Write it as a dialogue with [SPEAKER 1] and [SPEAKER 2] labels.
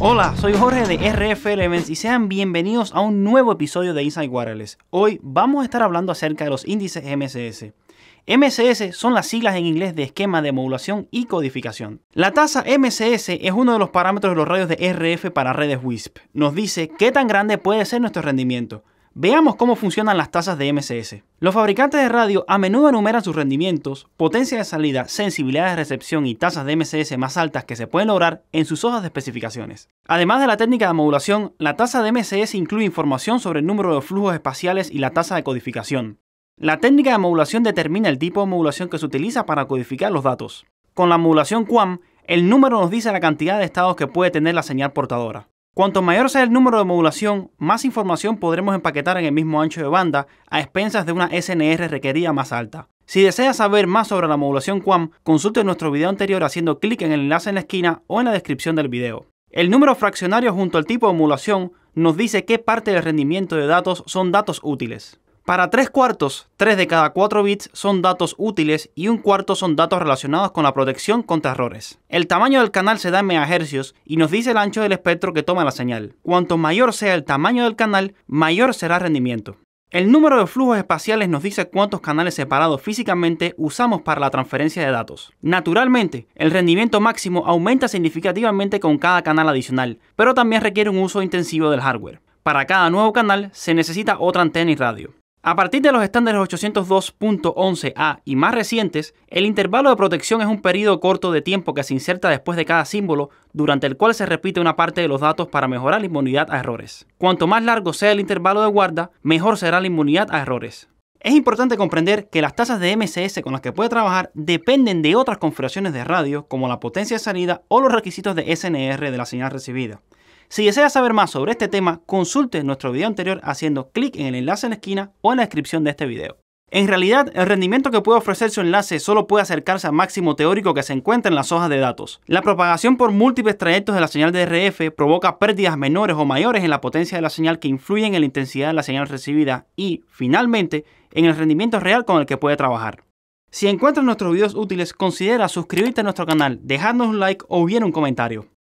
[SPEAKER 1] Hola, soy Jorge de RF Elements y sean bienvenidos a un nuevo episodio de Inside Wireless. Hoy vamos a estar hablando acerca de los índices MCS. MCS son las siglas en inglés de esquema de modulación y codificación. La tasa MCS es uno de los parámetros de los radios de RF para redes WISP. Nos dice qué tan grande puede ser nuestro rendimiento. Veamos cómo funcionan las tasas de MCS. Los fabricantes de radio a menudo enumeran sus rendimientos, potencia de salida, sensibilidad de recepción y tasas de MCS más altas que se pueden lograr en sus hojas de especificaciones. Además de la técnica de modulación, la tasa de MCS incluye información sobre el número de flujos espaciales y la tasa de codificación. La técnica de modulación determina el tipo de modulación que se utiliza para codificar los datos. Con la modulación QAM, el número nos dice la cantidad de estados que puede tener la señal portadora. Cuanto mayor sea el número de modulación, más información podremos empaquetar en el mismo ancho de banda a expensas de una SNR requerida más alta. Si deseas saber más sobre la modulación QAM, consulte nuestro video anterior haciendo clic en el enlace en la esquina o en la descripción del video. El número fraccionario junto al tipo de modulación nos dice qué parte del rendimiento de datos son datos útiles. Para tres cuartos, tres de cada cuatro bits son datos útiles y un cuarto son datos relacionados con la protección contra errores. El tamaño del canal se da en megahercios y nos dice el ancho del espectro que toma la señal. Cuanto mayor sea el tamaño del canal, mayor será el rendimiento. El número de flujos espaciales nos dice cuántos canales separados físicamente usamos para la transferencia de datos. Naturalmente, el rendimiento máximo aumenta significativamente con cada canal adicional, pero también requiere un uso intensivo del hardware. Para cada nuevo canal se necesita otra antena y radio. A partir de los estándares 802.11a y más recientes, el intervalo de protección es un periodo corto de tiempo que se inserta después de cada símbolo, durante el cual se repite una parte de los datos para mejorar la inmunidad a errores. Cuanto más largo sea el intervalo de guarda, mejor será la inmunidad a errores. Es importante comprender que las tasas de MCS con las que puede trabajar dependen de otras configuraciones de radio, como la potencia de salida o los requisitos de SNR de la señal recibida. Si desea saber más sobre este tema, consulte nuestro video anterior haciendo clic en el enlace en la esquina o en la descripción de este video. En realidad, el rendimiento que puede ofrecer su enlace solo puede acercarse al máximo teórico que se encuentra en las hojas de datos. La propagación por múltiples trayectos de la señal de RF provoca pérdidas menores o mayores en la potencia de la señal que influyen en la intensidad de la señal recibida y, finalmente, en el rendimiento real con el que puede trabajar. Si encuentras nuestros videos útiles, considera suscribirte a nuestro canal, dejarnos un like o bien un comentario.